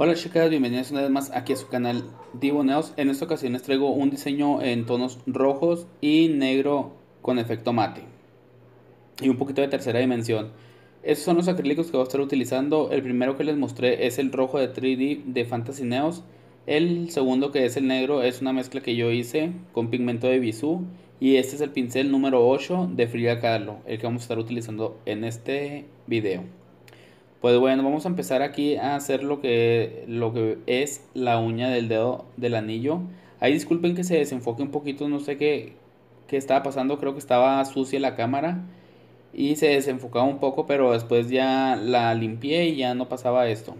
Hola chicas, bienvenidos una vez más aquí a su canal Divo Neos. En esta ocasión les traigo un diseño en tonos rojos y negro con efecto mate. Y un poquito de tercera dimensión. Estos son los acrílicos que voy a estar utilizando. El primero que les mostré es el rojo de 3D de Fantasy Neos. El segundo que es el negro es una mezcla que yo hice con pigmento de bisú. Y este es el pincel número 8 de Frida Kahlo, el que vamos a estar utilizando en este video. Pues bueno, vamos a empezar aquí a hacer lo que, lo que es la uña del dedo del anillo. Ahí disculpen que se desenfoque un poquito, no sé qué, qué estaba pasando, creo que estaba sucia la cámara y se desenfocaba un poco, pero después ya la limpié y ya no pasaba esto.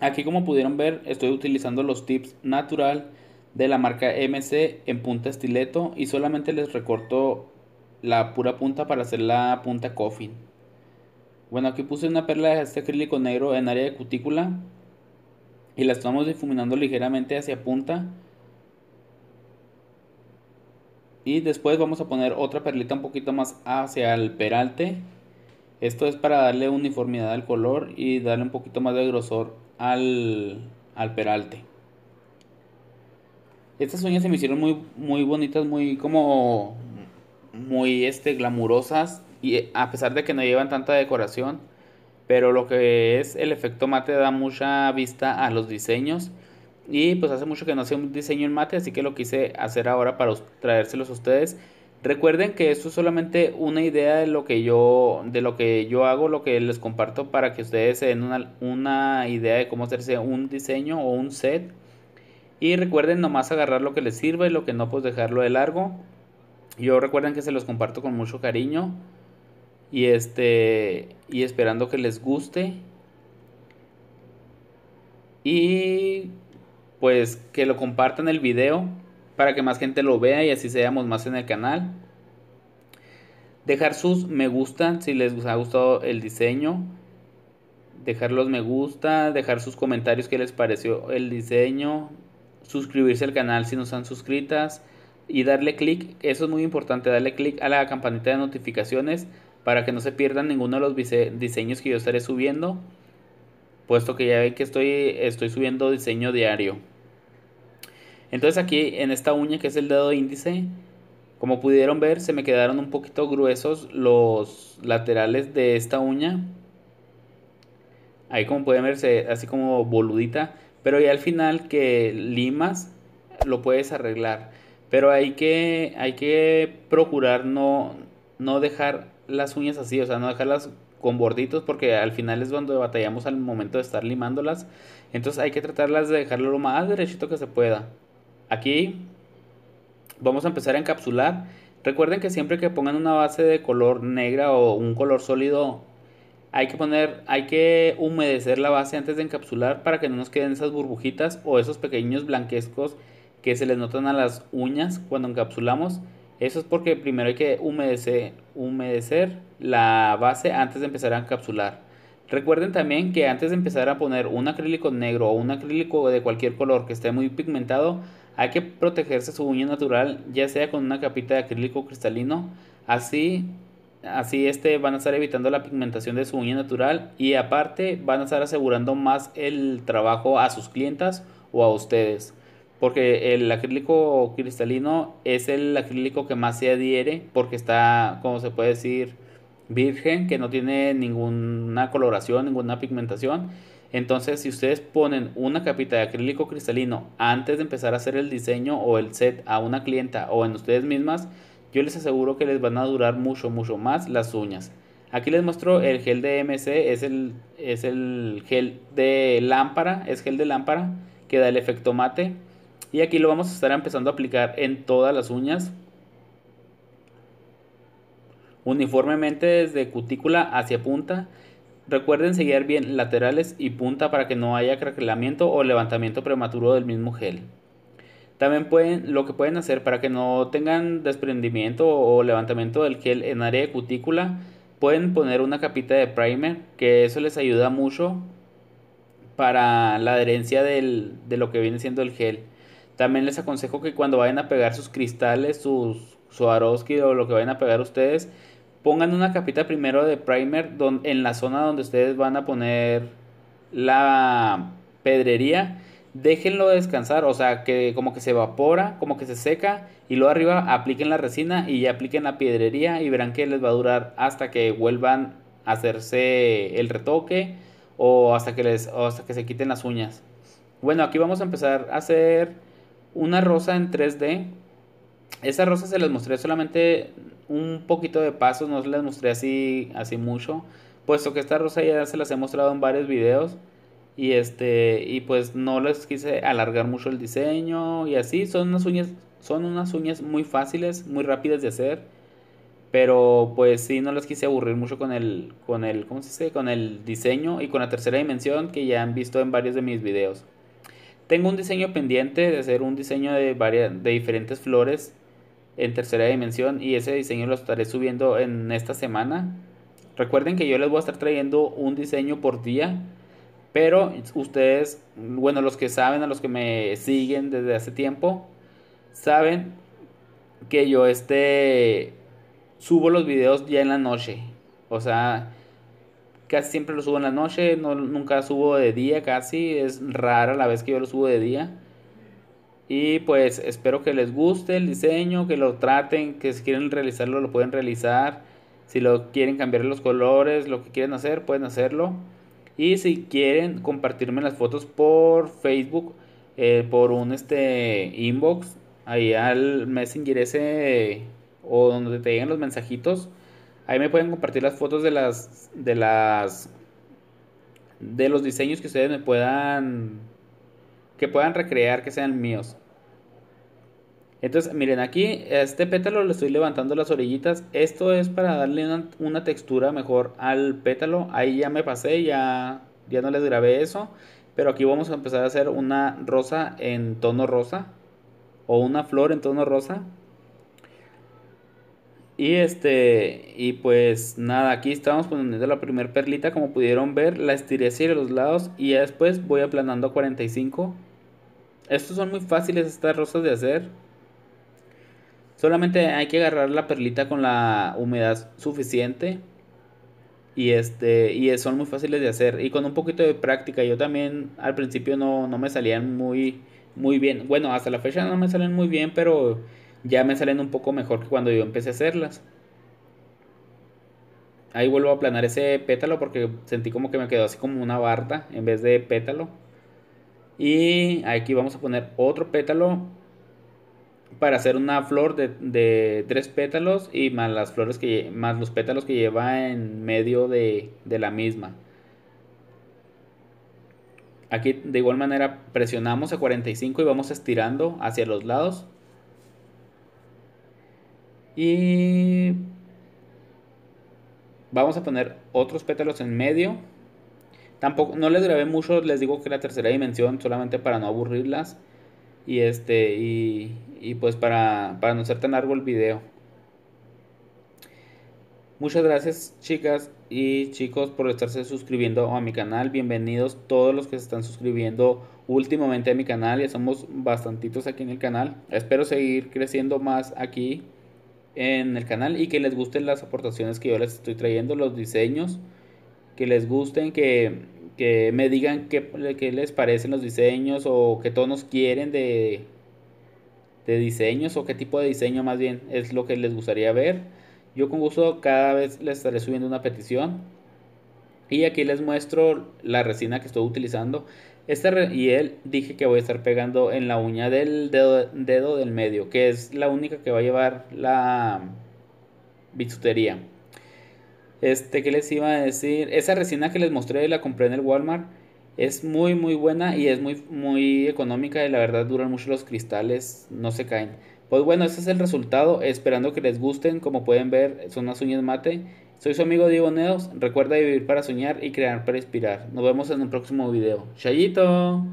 Aquí como pudieron ver estoy utilizando los tips natural de la marca MC en punta estileto y solamente les recorto la pura punta para hacer la punta coffin. Bueno, aquí puse una perla de este acrílico negro en área de cutícula y la estamos difuminando ligeramente hacia punta. Y después vamos a poner otra perlita un poquito más hacia el peralte. Esto es para darle uniformidad al color y darle un poquito más de grosor al, peralte. Estas uñas se me hicieron muy, muy bonitas, muy como muy este, glamurosas y a pesar de que no llevan tanta decoración, pero lo que es el efecto mate da mucha vista a los diseños. Y pues hace mucho que no hacía un diseño en mate, así que lo quise hacer ahora para traérselos a ustedes. Recuerden que esto es solamente una idea de lo que yo, de lo que yo hago, lo que les comparto para que ustedes se den una, idea de cómo hacerse un diseño o un set. Y recuerden nomás agarrar lo que les sirve, lo que no, pues dejarlo de largo. Yo recuerden que se los comparto con mucho cariño y este y esperando que les guste y pues que lo compartan el video para que más gente lo vea y así seamos más en el canal dejar sus me gusta si les ha gustado el diseño dejar los me gusta dejar sus comentarios que les pareció el diseño suscribirse al canal si no están suscritas y darle clic eso es muy importante darle clic a la campanita de notificaciones para que no se pierdan ninguno de los diseños que yo estaré subiendo, puesto que ya ve que estoy, estoy subiendo diseño diario. Entonces aquí en esta uña que es el dedo índice, como pudieron ver se me quedaron un poquito gruesos los laterales de esta uña. Ahí como pueden verse así como boludita, pero ya al final que limas lo puedes arreglar. Pero hay que, hay que procurar no, no dejar las uñas así, o sea, no dejarlas con borditos porque al final es cuando batallamos al momento de estar limándolas. Entonces hay que tratarlas de dejarlo lo más derechito que se pueda. Aquí vamos a empezar a encapsular. Recuerden que siempre que pongan una base de color negra o un color sólido hay que poner, hay que humedecer la base antes de encapsular para que no nos queden esas burbujitas o esos pequeños blanquescos que se les notan a las uñas cuando encapsulamos. Eso es porque primero hay que humedecer, humedecer la base antes de empezar a encapsular. Recuerden también que antes de empezar a poner un acrílico negro o un acrílico de cualquier color que esté muy pigmentado, hay que protegerse su uña natural, ya sea con una capita de acrílico cristalino, así así este van a estar evitando la pigmentación de su uña natural y aparte van a estar asegurando más el trabajo a sus clientas o a ustedes porque el acrílico cristalino es el acrílico que más se adhiere porque está, como se puede decir, virgen, que no tiene ninguna coloración, ninguna pigmentación. Entonces, si ustedes ponen una capita de acrílico cristalino antes de empezar a hacer el diseño o el set a una clienta o en ustedes mismas, yo les aseguro que les van a durar mucho, mucho más las uñas. Aquí les muestro el gel de MC, es el, es el gel de lámpara, es gel de lámpara que da el efecto mate. Y aquí lo vamos a estar empezando a aplicar en todas las uñas. Uniformemente desde cutícula hacia punta. Recuerden sellar bien laterales y punta para que no haya craquelamiento o levantamiento prematuro del mismo gel. También pueden, lo que pueden hacer para que no tengan desprendimiento o levantamiento del gel en área de cutícula, pueden poner una capita de primer, que eso les ayuda mucho para la adherencia de lo que viene siendo el gel. También les aconsejo que cuando vayan a pegar sus cristales, sus Swarovski o lo que vayan a pegar ustedes, pongan una capita primero de primer en la zona donde ustedes van a poner la pedrería. Déjenlo descansar, o sea, que como que se evapora, como que se seca y luego arriba apliquen la resina y ya apliquen la piedrería y verán que les va a durar hasta que vuelvan a hacerse el retoque o hasta que les o hasta que se quiten las uñas. Bueno, aquí vamos a empezar a hacer una rosa en 3D. Esa rosa se les mostré solamente un poquito de pasos, no se las mostré así, así mucho, puesto que esta rosa ya se las he mostrado en varios videos y este y pues no les quise alargar mucho el diseño y así son unas uñas son unas uñas muy fáciles muy rápidas de hacer pero pues sí no les quise aburrir mucho con el con el cómo se dice con el diseño y con la tercera dimensión que ya han visto en varios de mis videos tengo un diseño pendiente de hacer un diseño de, de diferentes flores en tercera dimensión y ese diseño lo estaré subiendo en esta semana. Recuerden que yo les voy a estar trayendo un diseño por día, pero ustedes, bueno, los que saben, a los que me siguen desde hace tiempo, saben que yo este subo los videos ya en la noche. O sea, casi siempre lo subo en la noche, no, nunca subo de día casi, es rara la vez que yo lo subo de día. Y pues espero que les guste el diseño, que lo traten, que si quieren realizarlo lo pueden realizar. Si lo quieren cambiar los colores, lo que quieren hacer, pueden hacerlo. Y si quieren compartirme las fotos por Facebook, eh, por un este inbox, ahí al Messenger ese o donde te llegan los mensajitos Ahí me pueden compartir las fotos de las de las de los diseños que ustedes me puedan que puedan recrear que sean míos. Entonces, miren aquí, este pétalo le estoy levantando las orillitas. Esto es para darle una, textura mejor al pétalo. Ahí ya me pasé, ya, ya no les grabé eso. Pero aquí vamos a empezar a hacer una rosa en tono rosa. O una flor en tono rosa. Y este, y pues nada, aquí estamos poniendo la primera perlita, como pudieron ver, la estiré hacia los lados y después voy aplanando a 45. Estos son muy fáciles estas rosas de hacer. Solamente hay que agarrar la perlita con la humedad suficiente. Y este, y son muy fáciles de hacer. Y con un poquito de práctica, yo también al principio no, no me salían muy, muy bien. Bueno, hasta la fecha no me salen muy bien, pero ya me salen un poco mejor que cuando yo empecé a hacerlas. Ahí vuelvo a aplanar ese pétalo porque sentí como que me quedó así como una barta en vez de pétalo. Y aquí vamos a poner otro pétalo para hacer una flor de, tres pétalos y más las flores que más los pétalos que lleva en medio de, de la misma. Aquí de igual manera presionamos a 45 y vamos estirando hacia los lados y vamos a poner otros pétalos en medio. Tampoco, no les grabé mucho, les digo que la tercera dimensión solamente para no aburrirlas. Y este, y, y pues para, para no ser tan largo el video. Muchas gracias chicas y chicos por estarse suscribiendo a mi canal. Bienvenidos todos los que se están suscribiendo últimamente a mi canal. Ya somos bastantitos aquí en el canal. Espero seguir creciendo más aquí en el canal y que les gusten las aportaciones que yo les estoy trayendo, los diseños, que les gusten, que, me digan que qué, les parecen los diseños o qué tonos quieren de, de diseños o qué tipo de diseño más bien es lo que les gustaría ver. Yo con gusto cada vez les estaré subiendo una petición. Y aquí les muestro la resina que estoy utilizando y él dije que voy a estar pegando en la uña del dedo, del medio, que es la única que va a llevar la bisutería. Este, ¿qué les iba a decir? Esa resina que les mostré y la compré en el Walmart. Es muy muy buena y es muy muy económica y la verdad duran mucho los cristales, no se caen. Pues bueno, ese es el resultado. Esperando que les gusten. Como pueden ver, son unas uñas mate. Soy su amigo Diego Neos. Recuerda vivir para soñar y crear para inspirar. Nos vemos en un próximo video. ¡Chayito!